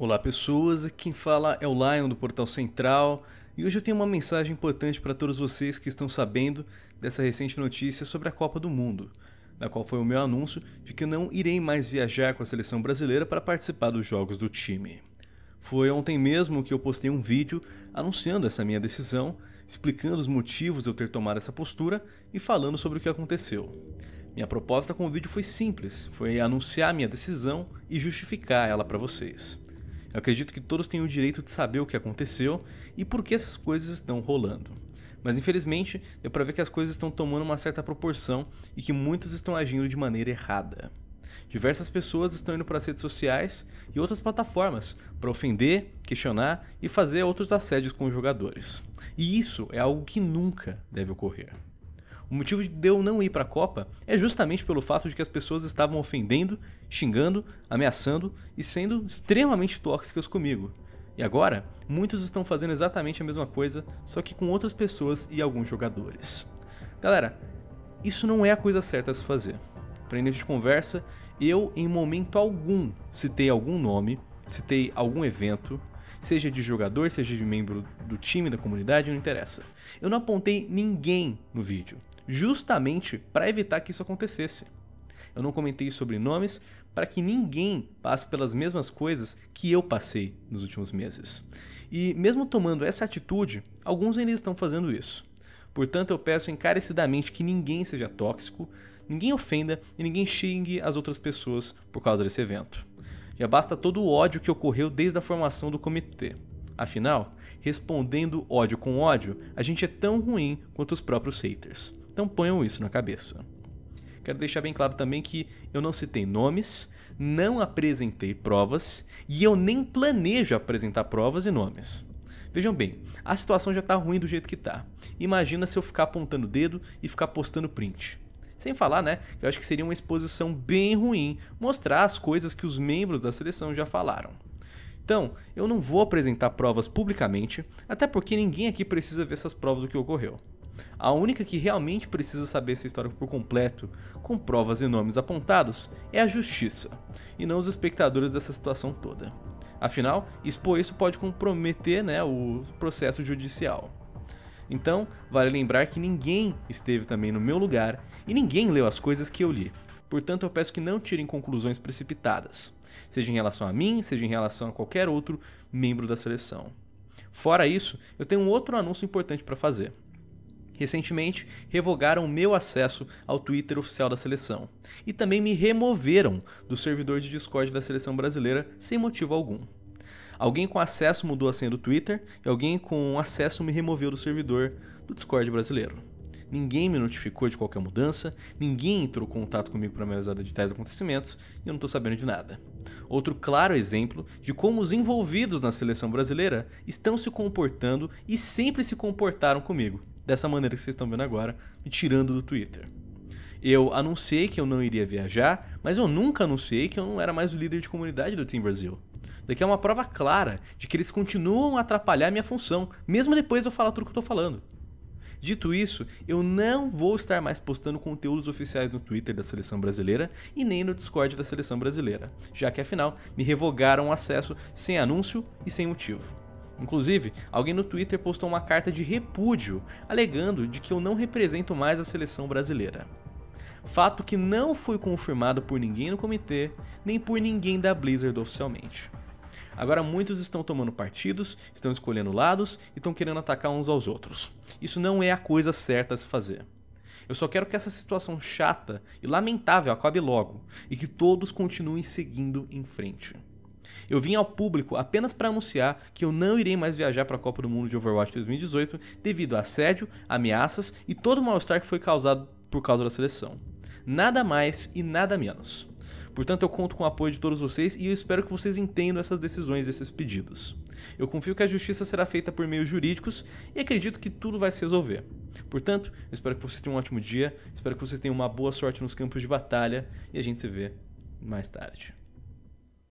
Olá pessoas, quem fala é o Lion do Portal Central e hoje eu tenho uma mensagem importante para todos vocês que estão sabendo dessa recente notícia sobre a Copa do Mundo, na qual foi o meu anúncio de que eu não irei mais viajar com a seleção brasileira para participar dos jogos do time. Foi ontem mesmo que eu postei um vídeo anunciando essa minha decisão, explicando os motivos de eu ter tomado essa postura e falando sobre o que aconteceu. Minha proposta com o vídeo foi simples, foi anunciar minha decisão e justificar ela para vocês. Eu acredito que todos têm o direito de saber o que aconteceu e por que essas coisas estão rolando. Mas infelizmente, deu para ver que as coisas estão tomando uma certa proporção e que muitos estão agindo de maneira errada. Diversas pessoas estão indo para as redes sociais e outras plataformas para ofender, questionar e fazer outros assédios com os jogadores. E isso é algo que nunca deve ocorrer. O motivo de eu não ir para a Copa é justamente pelo fato de que as pessoas estavam ofendendo, xingando, ameaçando e sendo extremamente tóxicas comigo. E agora, muitos estão fazendo exatamente a mesma coisa, só que com outras pessoas e alguns jogadores. Galera, isso não é a coisa certa a se fazer. Para início de conversa, eu em momento algum citei algum nome, citei algum evento, seja de jogador, seja de membro do time, da comunidade, não interessa. Eu não apontei ninguém no vídeo justamente para evitar que isso acontecesse. Eu não comentei sobre nomes para que ninguém passe pelas mesmas coisas que eu passei nos últimos meses. E mesmo tomando essa atitude, alguns ainda estão fazendo isso. Portanto, eu peço encarecidamente que ninguém seja tóxico, ninguém ofenda e ninguém xingue as outras pessoas por causa desse evento. Já basta todo o ódio que ocorreu desde a formação do comitê. Afinal, respondendo ódio com ódio, a gente é tão ruim quanto os próprios haters. Então ponham isso na cabeça. Quero deixar bem claro também que eu não citei nomes, não apresentei provas e eu nem planejo apresentar provas e nomes. Vejam bem, a situação já está ruim do jeito que está. Imagina se eu ficar apontando o dedo e ficar postando print. Sem falar, né, que eu acho que seria uma exposição bem ruim mostrar as coisas que os membros da seleção já falaram. Então, eu não vou apresentar provas publicamente, até porque ninguém aqui precisa ver essas provas do que ocorreu. A única que realmente precisa saber essa história por completo, com provas e nomes apontados, é a justiça, e não os espectadores dessa situação toda. Afinal, expor isso pode comprometer né, o processo judicial. Então, vale lembrar que ninguém esteve também no meu lugar e ninguém leu as coisas que eu li. Portanto, eu peço que não tirem conclusões precipitadas, seja em relação a mim, seja em relação a qualquer outro membro da seleção. Fora isso, eu tenho um outro anúncio importante para fazer. Recentemente, revogaram meu acesso ao Twitter oficial da seleção e também me removeram do servidor de Discord da seleção brasileira sem motivo algum. Alguém com acesso mudou a senha do Twitter e alguém com acesso me removeu do servidor do Discord brasileiro. Ninguém me notificou de qualquer mudança, ninguém entrou em contato comigo para me avisar de tais acontecimentos e eu não estou sabendo de nada. Outro claro exemplo de como os envolvidos na seleção brasileira estão se comportando e sempre se comportaram comigo, dessa maneira que vocês estão vendo agora, me tirando do Twitter. Eu anunciei que eu não iria viajar, mas eu nunca anunciei que eu não era mais o líder de comunidade do Team Brasil. Daqui é uma prova clara de que eles continuam a atrapalhar minha função, mesmo depois de eu falar tudo que eu tô falando. Dito isso, eu não vou estar mais postando conteúdos oficiais no Twitter da seleção brasileira e nem no Discord da seleção brasileira, já que afinal me revogaram o acesso sem anúncio e sem motivo. Inclusive, alguém no Twitter postou uma carta de repúdio, alegando de que eu não represento mais a seleção brasileira. Fato que não foi confirmado por ninguém no comitê, nem por ninguém da Blizzard oficialmente. Agora muitos estão tomando partidos, estão escolhendo lados e estão querendo atacar uns aos outros. Isso não é a coisa certa a se fazer. Eu só quero que essa situação chata e lamentável acabe logo e que todos continuem seguindo em frente. Eu vim ao público apenas para anunciar que eu não irei mais viajar para a Copa do Mundo de Overwatch 2018 devido a assédio, ameaças e todo o mal-estar que foi causado por causa da seleção. Nada mais e nada menos. Portanto, eu conto com o apoio de todos vocês e eu espero que vocês entendam essas decisões, e esses pedidos. Eu confio que a justiça será feita por meios jurídicos e acredito que tudo vai se resolver. Portanto, eu espero que vocês tenham um ótimo dia, espero que vocês tenham uma boa sorte nos campos de batalha e a gente se vê mais tarde.